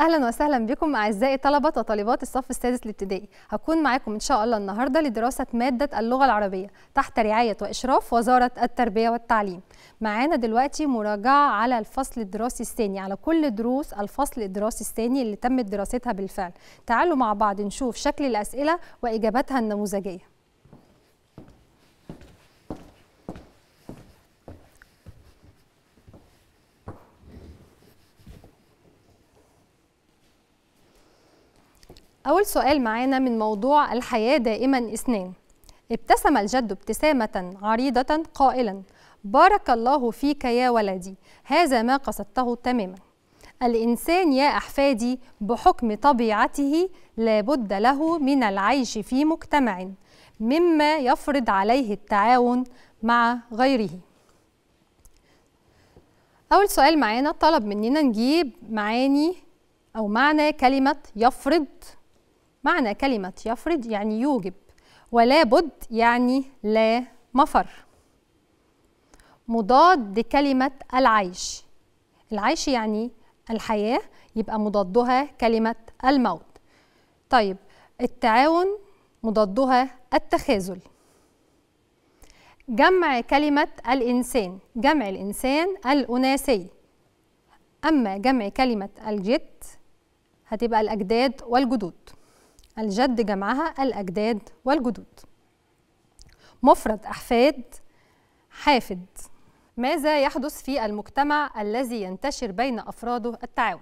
اهلا وسهلا بكم اعزائي طلبه وطالبات الصف السادس الابتدائي هكون معاكم ان شاء الله النهارده لدراسه ماده اللغه العربيه تحت رعايه واشراف وزاره التربيه والتعليم معانا دلوقتي مراجعه على الفصل الدراسي الثاني على كل دروس الفصل الدراسي الثاني اللي تمت دراستها بالفعل تعالوا مع بعض نشوف شكل الاسئله واجاباتها النموذجيه أول سؤال معانا من موضوع الحياة دائما اثنان ابتسم الجد ابتسامة عريضة قائلا بارك الله فيك يا ولدي هذا ما قصدته تماما الإنسان يا أحفادي بحكم طبيعته لابد له من العيش في مجتمع مما يفرض عليه التعاون مع غيره أول سؤال معانا طلب مننا نجيب معاني أو معنى كلمة يفرض معنى كلمة يفرض يعني يوجب ولا بد يعني لا مفر مضاد لكلمة العيش العيش يعني الحياة يبقى مضادها كلمة الموت طيب التعاون مضادها التخاذل جمع كلمة الإنسان جمع الإنسان الأناسي أما جمع كلمة الجد هتبقى الأجداد والجدود الجد جمعها الأجداد والجدود مفرد أحفاد حافد ماذا يحدث في المجتمع الذي ينتشر بين أفراده التعاون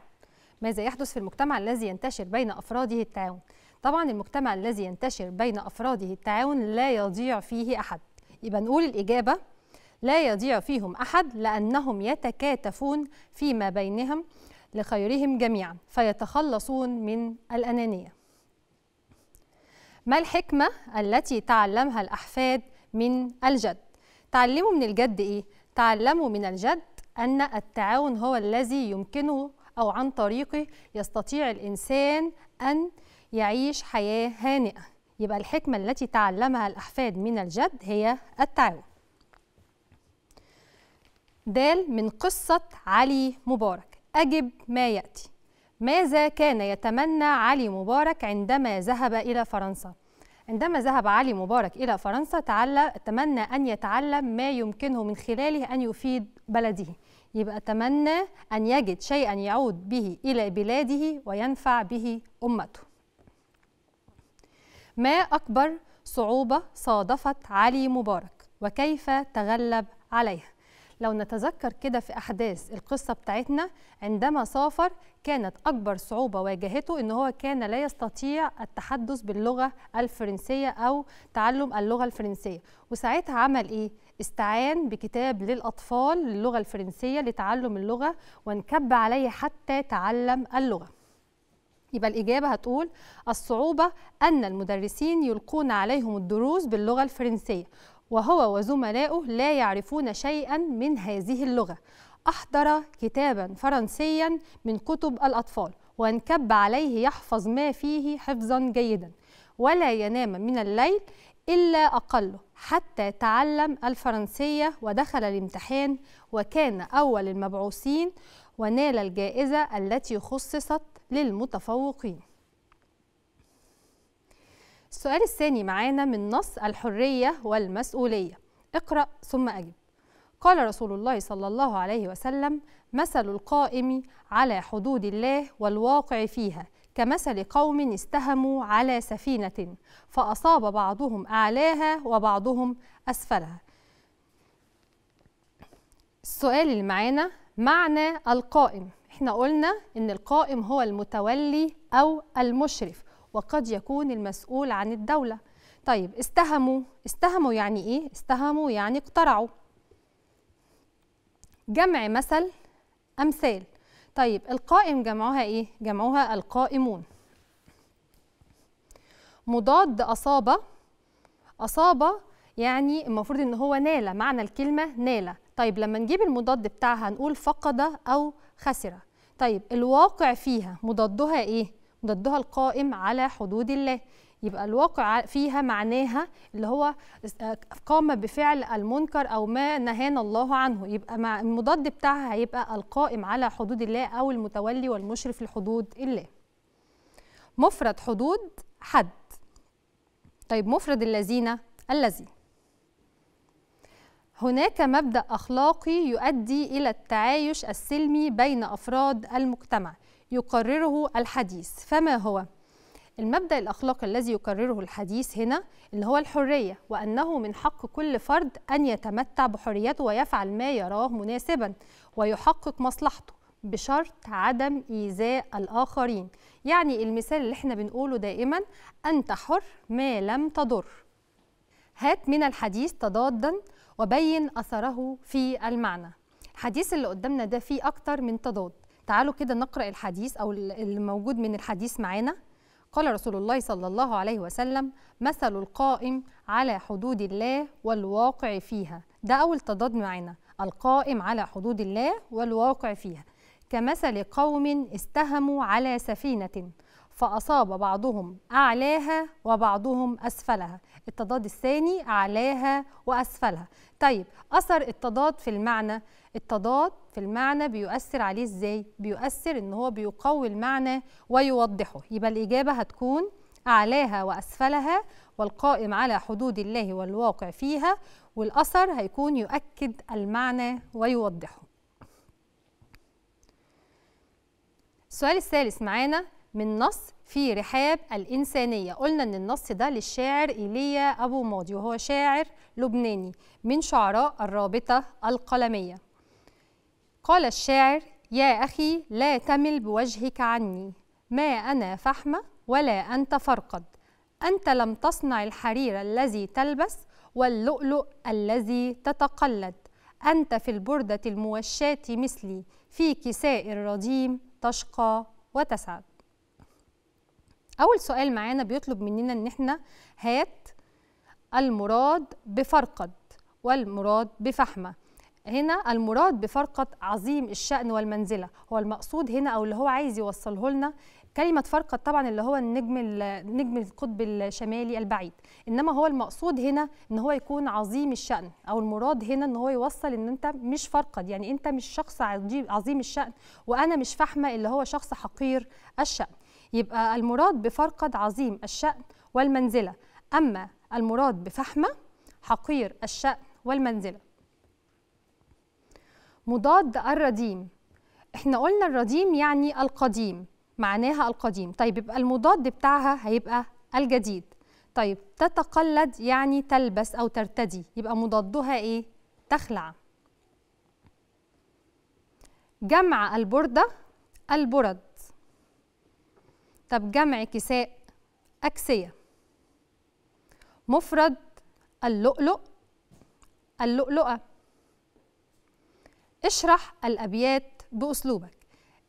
ماذا يحدث في المجتمع الذي ينتشر بين أفراده التعاون طبعا المجتمع الذي ينتشر بين أفراده التعاون لا يضيع فيه أحد يبقى نقول الإجابة لا يضيع فيهم أحد لأنهم يتكاتفون فيما بينهم لخيرهم جميعا فيتخلصون من الأنانية ما الحكمة التي تعلمها الأحفاد من الجد؟ تعلموا من الجد إيه؟ تعلموا من الجد أن التعاون هو الذي يمكنه أو عن طريقه يستطيع الإنسان أن يعيش حياة هانئة يبقى الحكمة التي تعلمها الأحفاد من الجد هي التعاون دال من قصة علي مبارك أجب ما يأتي ماذا كان يتمنى علي مبارك عندما ذهب إلى فرنسا؟ عندما ذهب علي مبارك إلى فرنسا تعلم تمنى أن يتعلم ما يمكنه من خلاله أن يفيد بلده يبقى تمنى أن يجد شيئا يعود به إلى بلاده وينفع به أمته ما أكبر صعوبة صادفت علي مبارك وكيف تغلب عليها لو نتذكر كده في احداث القصه بتاعتنا عندما سافر كانت اكبر صعوبه واجهته ان هو كان لا يستطيع التحدث باللغه الفرنسيه او تعلم اللغه الفرنسيه وساعتها عمل ايه استعان بكتاب للاطفال للغه الفرنسيه لتعلم اللغه وانكب عليه حتى تعلم اللغه يبقى الإجابة هتقول الصعوبة أن المدرسين يلقون عليهم الدروس باللغة الفرنسية وهو وزملاؤه لا يعرفون شيئا من هذه اللغة أحضر كتابا فرنسيا من كتب الأطفال وانكب عليه يحفظ ما فيه حفظا جيدا ولا ينام من الليل إلا أقله حتى تعلم الفرنسية ودخل الامتحان وكان أول المبعوثين ونال الجائزة التي خصصت للمتفوقين السؤال الثاني معانا من نص الحرية والمسؤولية اقرأ ثم أجب قال رسول الله صلى الله عليه وسلم مثل القائم على حدود الله والواقع فيها كمثل قوم استهموا على سفينة فأصاب بعضهم أعلاها وبعضهم أسفلها السؤال اللي معانا معنى القائم احنا قلنا ان القائم هو المتولي او المشرف وقد يكون المسؤول عن الدولة طيب استهموا استهموا يعني إيه؟ استهموا يعني اقترعوا جمع مثل أمثال طيب القائم جمعها إيه؟ جمعها القائمون مضاد أصابة أصابة يعني المفروض إن هو نالة معنى الكلمة نالة طيب لما نجيب المضاد بتاعها نقول فقد أو خسر طيب الواقع فيها مضادها إيه؟ ضدها القائم على حدود الله يبقى الواقع فيها معناها اللي هو آه، قام بفعل المنكر او ما نهانا الله عنه يبقى مع المضاد بتاعها هيبقى القائم على حدود الله او المتولي والمشرف لحدود الله مفرد حدود حد طيب مفرد الذين الذي هناك مبدا اخلاقي يؤدي الى التعايش السلمي بين افراد المجتمع يقرره الحديث فما هو؟ المبدأ الأخلاقي الذي يقرره الحديث هنا اللي هو الحرية وأنه من حق كل فرد أن يتمتع بحريته ويفعل ما يراه مناسبا ويحقق مصلحته بشرط عدم إيذاء الآخرين يعني المثال اللي احنا بنقوله دائما أنت حر ما لم تضر هات من الحديث تضادا وبين أثره في المعنى الحديث اللي قدامنا ده فيه أكتر من تضاد تعالوا كده نقرأ الحديث أو الموجود من الحديث معانا قال رسول الله صلى الله عليه وسلم مثل القائم على حدود الله والواقع فيها ده أول تضاد معانا القائم على حدود الله والواقع فيها كمثل قوم استهموا على سفينة فأصاب بعضهم أعلاها وبعضهم أسفلها التضاد الثاني أعلاها وأسفلها طيب أثر التضاد في المعنى التضاد في المعنى بيؤثر عليه إزاي؟ بيؤثر إن هو بيقوي المعنى ويوضحه يبقى الإجابة هتكون أعلاها وأسفلها والقائم على حدود الله والواقع فيها والأثر هيكون يؤكد المعنى ويوضحه السؤال الثالث معانا من نص في رحاب الإنسانية قلنا إن النص ده للشاعر إيليا أبو ماضي وهو شاعر لبناني من شعراء الرابطة القلمية قال الشاعر يا أخي لا تمل بوجهك عني ما أنا فحمة ولا أنت فرقد أنت لم تصنع الحرير الذي تلبس واللؤلؤ الذي تتقلد أنت في البردة الموشاة مثلي في كساء الرديم تشقى وتسعد اول سؤال معانا بيطلب مننا ان احنا هات المراد بفرقد والمراد بفحمه هنا المراد بفرقد عظيم الشأن والمنزلة هو المقصود هنا أو اللي هو عايز يوصله لنا كلمة فرقد طبعا اللي هو النجم النجم القطب الشمالي البعيد إنما هو المقصود هنا إن هو يكون عظيم الشأن أو المراد هنا إن هو يوصل إن أنت مش فرقد يعني أنت مش شخص عظيم الشأن وأنا مش فحمة اللي هو شخص حقير الشأن يبقى المراد بفرقد عظيم الشأن والمنزلة أما المراد بفحمة حقير الشأن والمنزلة مضاد الرديم احنا قلنا الرديم يعني القديم معناها القديم طيب يبقى المضاد بتاعها هيبقى الجديد طيب تتقلد يعني تلبس أو ترتدي يبقى مضادها إيه؟ تخلع جمع البردة البرد طب جمع كساء أكسية مفرد اللؤلؤ اللؤلؤة اشرح الأبيات بأسلوبك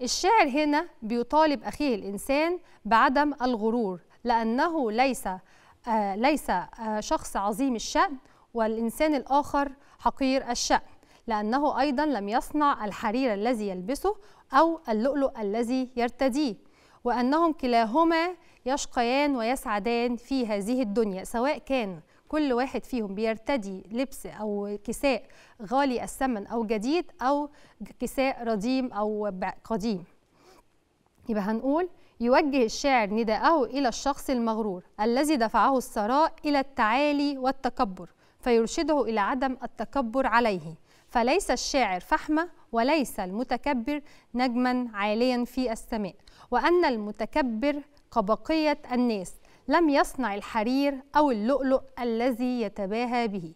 الشاعر هنا بيطالب أخيه الإنسان بعدم الغرور لأنه ليس آه ليس آه شخص عظيم الشأن والإنسان الآخر حقير الشأن لأنه أيضا لم يصنع الحرير الذي يلبسه أو اللؤلؤ الذي يرتديه وأنهم كلاهما يشقيان ويسعدان في هذه الدنيا سواء كان كل واحد فيهم بيرتدي لبس أو كساء غالي الثمن أو جديد أو كساء رديم أو قديم يبقى هنقول يوجه الشاعر نداءه إلى الشخص المغرور الذي دفعه الثراء إلى التعالي والتكبر فيرشده إلى عدم التكبر عليه فليس الشاعر فحمة وليس المتكبر نجما عاليا في السماء وأن المتكبر كبقية الناس لم يصنع الحرير أو اللؤلؤ الذي يتباهى به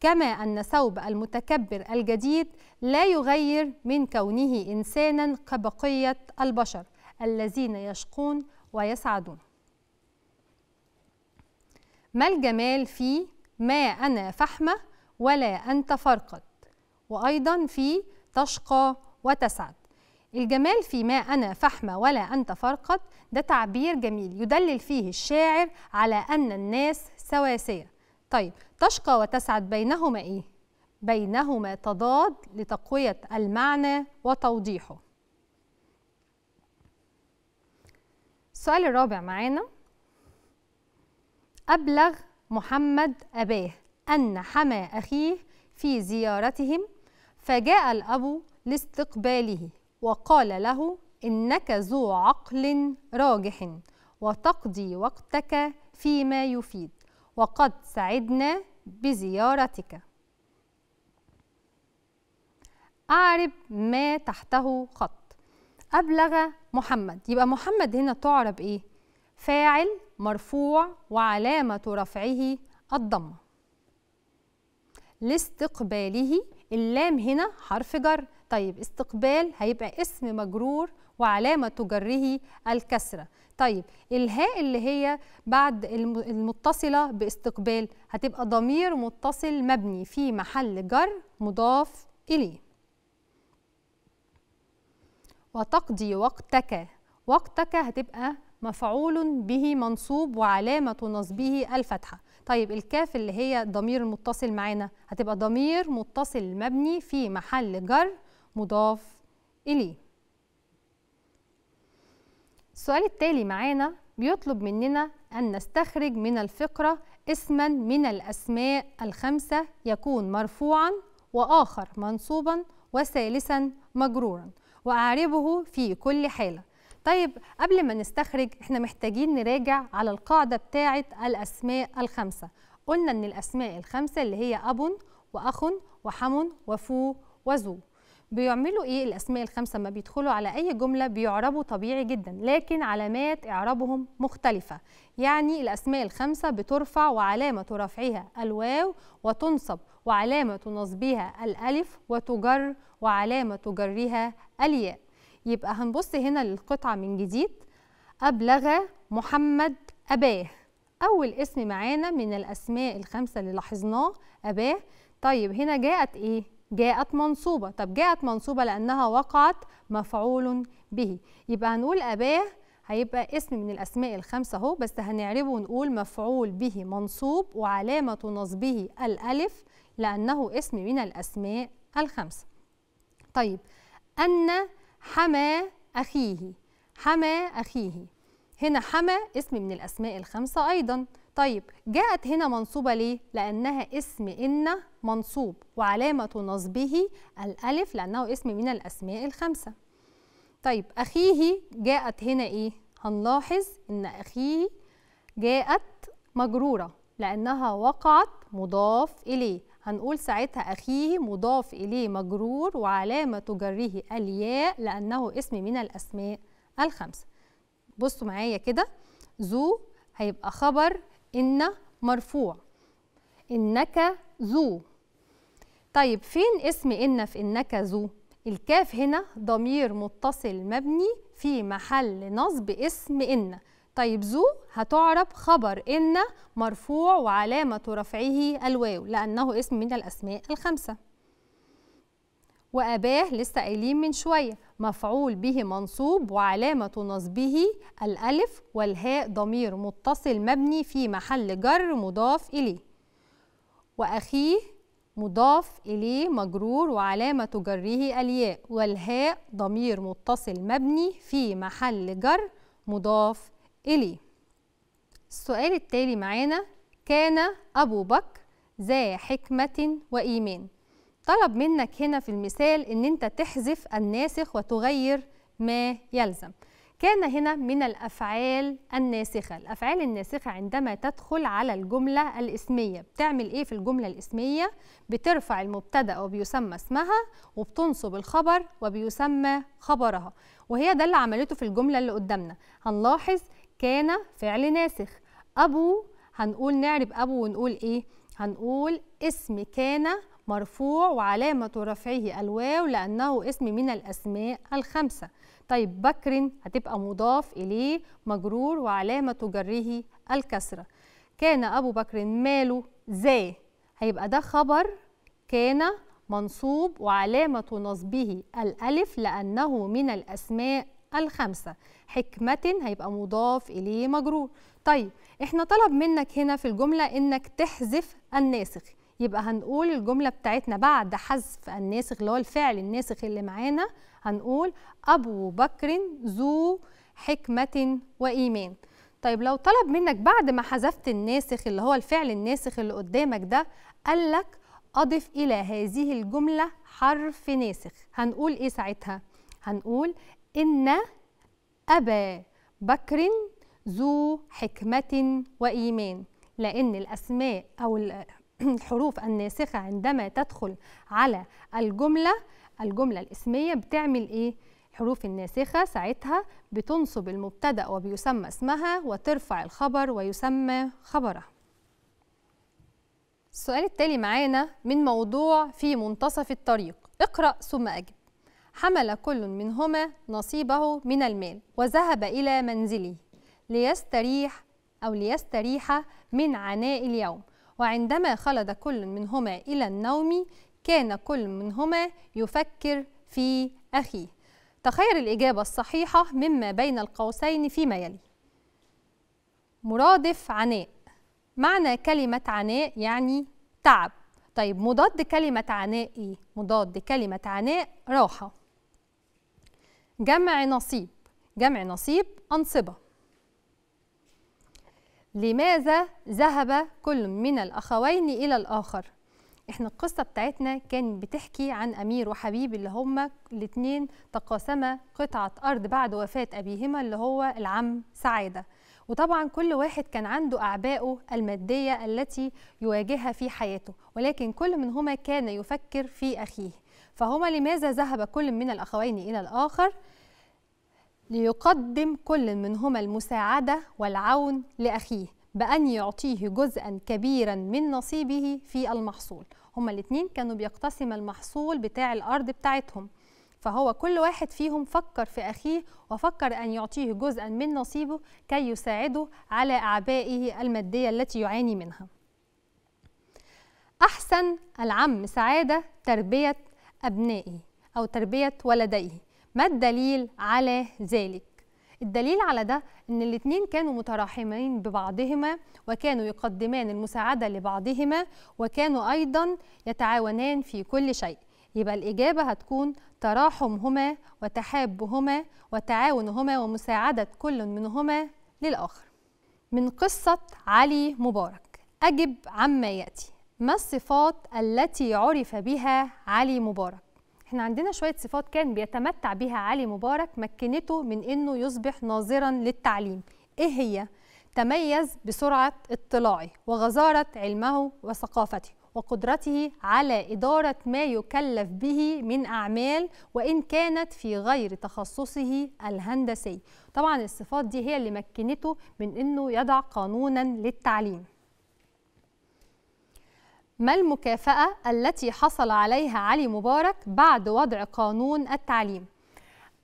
كما أن ثوب المتكبر الجديد لا يغير من كونه إنسانا كبقية البشر الذين يشقون ويسعدون ما الجمال في ما أنا فحمة ولا أنت فرقد وأيضا في تشقى وتسعد الجمال في ما أنا فحمة ولا أنت فرقد ده تعبير جميل يدلل فيه الشاعر على أن الناس سواسية طيب تشقى وتسعد بينهما إيه؟ بينهما تضاد لتقوية المعنى وتوضيحه السؤال الرابع معانا أبلغ محمد أباه أن حمى أخيه في زيارتهم فجاء الأب لاستقباله وقال له إنك ذو عقل راجح وتقضي وقتك فيما يفيد وقد سعدنا بزيارتك أعرب ما تحته خط أبلغ محمد يبقى محمد هنا تعرب إيه؟ فاعل مرفوع وعلامة رفعه الضمه لاستقباله اللام هنا حرف جر طيب استقبال هيبقى اسم مجرور وعلامة جره الكسرة طيب الهاء اللي هي بعد المتصلة باستقبال هتبقى ضمير متصل مبني في محل جر مضاف إليه وتقضي وقتك وقتك هتبقى مفعول به منصوب وعلامة نصبه الفتحة طيب الكاف اللي هي الضمير المتصل معانا هتبقى ضمير متصل مبني في محل جر مضاف إليه السؤال التالي معانا بيطلب مننا أن نستخرج من الفقرة اسما من الأسماء الخمسة يكون مرفوعا وآخر منصوبا وثالثا مجرورا وأعربه في كل حالة طيب قبل ما نستخرج احنا محتاجين نراجع على القاعدة بتاعة الأسماء الخمسة قلنا إن الأسماء الخمسة اللي هي أب وأخ وحم وفو وزو بيعملوا ايه الاسماء الخمسه ما بيدخلوا على اي جمله بيعربوا طبيعي جدا لكن علامات اعرابهم مختلفه يعني الاسماء الخمسه بترفع وعلامه رفعها الواو وتنصب وعلامه نصبها الالف وتجر وعلامه جرها الياء يبقى هنبص هنا للقطعة من جديد أبلغ محمد أباه أول اسم معانا من الأسماء الخمسة اللي لاحظناه أباه طيب هنا جاءت إيه؟ جاءت منصوبة طب جاءت منصوبة لأنها وقعت مفعول به يبقى هنقول أباه هيبقى اسم من الأسماء الخمسة أهو بس هنعربه ونقول مفعول به منصوب وعلامة نصبه الألف لأنه اسم من الأسماء الخمسة طيب أن حمى أخيه حمى أخيه هنا حمى اسم من الأسماء الخمسة أيضا طيب جاءت هنا منصوبة ليه؟ لأنها اسم إن منصوب وعلامة نصبه الألف لأنه اسم من الأسماء الخمسة طيب أخيه جاءت هنا إيه؟ هنلاحظ إن أخيه جاءت مجرورة لأنها وقعت مضاف إليه هنقول ساعتها أخيه مضاف إليه مجرور وعلامة جره الياء لأنه اسم من الأسماء الخمسة بصوا معايا كده ذو هيبقى خبر إن مرفوع إنك ذو طيب فين اسم إن في إنك ذو الكاف هنا ضمير متصل مبني في محل نصب اسم إن طيب ذو هتعرب خبر إن مرفوع وعلامة رفعه الواو لأنه اسم من الأسماء الخمسة وأباه لسه قايلين من شوية مفعول به منصوب وعلامة نصبه الألف والهاء ضمير متصل مبني في محل جر مضاف إليه وأخيه مضاف إليه مجرور وعلامة جره الياء والهاء ضمير متصل مبني في محل جر مضاف إلي إيه السؤال التالي معانا كان أبو بكر ذا حكمة وإيمان طلب منك هنا في المثال أن أنت تحذف الناسخ وتغير ما يلزم كان هنا من الأفعال الناسخة الأفعال الناسخة عندما تدخل على الجملة الإسمية بتعمل إيه في الجملة الإسمية؟ بترفع المبتدأ وبيسمى اسمها وبتنصب الخبر وبيسمى خبرها وهي ده اللي عملته في الجملة اللي قدامنا هنلاحظ كان فعل ناسخ أبو هنقول نعرب أبو ونقول إيه؟ هنقول اسم كان مرفوع وعلامة رفعه الواو لأنه اسم من الأسماء الخمسة طيب بكر هتبقى مضاف إليه مجرور وعلامة جره الكسرة كان أبو بكر ماله زي هيبقى ده خبر كان منصوب وعلامة نصبه الألف لأنه من الأسماء الخمسة حكمة هيبقى مضاف إليه مجرور طيب إحنا طلب منك هنا في الجملة إنك تحذف الناسخ يبقى هنقول الجملة بتاعتنا بعد حذف الناسخ اللي هو الفعل الناسخ اللي معانا هنقول أبو بكر ذو حكمة وإيمان طيب لو طلب منك بعد ما حذفت الناسخ اللي هو الفعل الناسخ اللي قدامك ده قال لك أضف إلى هذه الجملة حرف ناسخ هنقول إيه ساعتها؟ هنقول إن أبا بكر ذو حكمة وإيمان لأن الأسماء أو الحروف الناسخة عندما تدخل على الجملة الجملة الاسمية بتعمل إيه؟ الحروف الناسخة ساعتها بتنصب المبتدأ وبيسمى اسمها وترفع الخبر ويسمى خبرها السؤال التالي معانا من موضوع في منتصف الطريق اقرأ ثم أجب حمل كل منهما نصيبه من المال وذهب إلى منزله ليستريح أو ليستريح من عناء اليوم وعندما خلد كل منهما إلى النوم كان كل منهما يفكر في أخيه تخير الإجابة الصحيحة مما بين القوسين فيما يلي مرادف عناء معنى كلمة عناء يعني تعب طيب مضاد كلمة عناء إيه؟ مضاد كلمة عناء راحة جمع نصيب جمع نصيب أنصبة لماذا ذهب كل من الأخوين إلى الآخر؟ احنا القصة بتاعتنا كانت بتحكي عن أمير وحبيب اللي هما الاتنين تقاسما قطعة أرض بعد وفاة أبيهما اللي هو العم سعادة وطبعا كل واحد كان عنده أعبائه المادية التي يواجهها في حياته ولكن كل منهما كان يفكر في أخيه فهما لماذا ذهب كل من الأخوين إلى الآخر ليقدم كل منهما المساعدة والعون لأخيه بأن يعطيه جزءا كبيرا من نصيبه في المحصول هما الاثنين كانوا بيقتسم المحصول بتاع الأرض بتاعتهم فهو كل واحد فيهم فكر في أخيه وفكر أن يعطيه جزءا من نصيبه كي يساعده على أعبائه المادية التي يعاني منها أحسن العم سعادة تربية أبنائي أو تربية ولديه ما الدليل على ذلك؟ الدليل على ده ان الاتنين كانوا متراحمين ببعضهما وكانوا يقدمان المساعدة لبعضهما وكانوا أيضا يتعاونان في كل شيء يبقى الإجابة هتكون تراحمهما وتحابهما وتعاونهما ومساعدة كل منهما للآخر من قصة علي مبارك أجب عما يأتي ما الصفات التي عرف بها علي مبارك احنا عندنا شوية صفات كان بيتمتع بها علي مبارك مكنته من انه يصبح ناظرا للتعليم ايه هي؟ تميز بسرعة اطلاعه وغزارة علمه وثقافته وقدرته على إدارة ما يكلف به من أعمال وإن كانت في غير تخصصه الهندسي طبعا الصفات دي هي اللي مكنته من أنه يضع قانونا للتعليم ما المكافأة التي حصل عليها علي مبارك بعد وضع قانون التعليم؟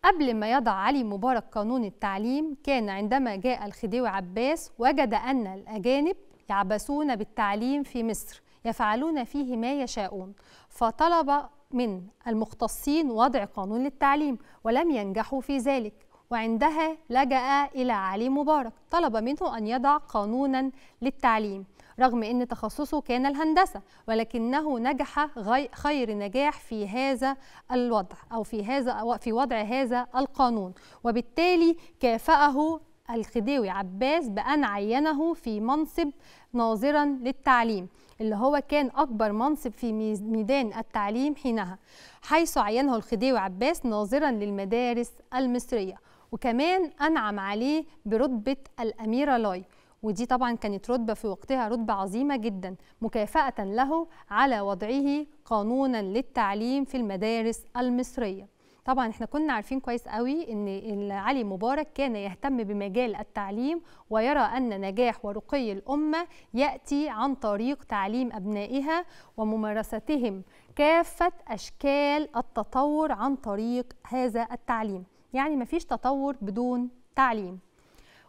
قبل ما يضع علي مبارك قانون التعليم كان عندما جاء الخديوي عباس وجد أن الأجانب يعبثون بالتعليم في مصر يفعلون فيه ما يشاءون فطلب من المختصين وضع قانون للتعليم ولم ينجحوا في ذلك وعندها لجأ إلى علي مبارك طلب منه أن يضع قانونا للتعليم رغم أن تخصصه كان الهندسة ولكنه نجح خير نجاح في هذا الوضع أو في هذا في وضع هذا القانون وبالتالي كافأه الخديوي عباس بأن عينه في منصب ناظرا للتعليم اللي هو كان أكبر منصب في ميدان التعليم حينها حيث عينه الخديوي عباس ناظرا للمدارس المصرية وكمان أنعم عليه برتبة الأميرة لاي ودي طبعا كانت رتبة في وقتها رتبة عظيمة جدا مكافأة له على وضعه قانونا للتعليم في المدارس المصرية طبعا احنا كنا عارفين كويس قوي ان علي مبارك كان يهتم بمجال التعليم ويرى ان نجاح ورقي الامه ياتي عن طريق تعليم ابنائها وممارستهم كافه اشكال التطور عن طريق هذا التعليم يعني مفيش تطور بدون تعليم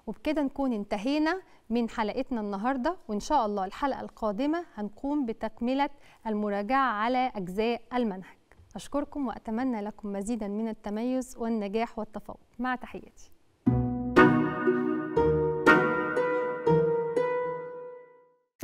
وبكده نكون انتهينا من حلقتنا النهارده وان شاء الله الحلقه القادمه هنقوم بتكمله المراجعه على اجزاء المنهج اشكركم واتمنى لكم مزيدا من التميز والنجاح والتفوق مع تحياتي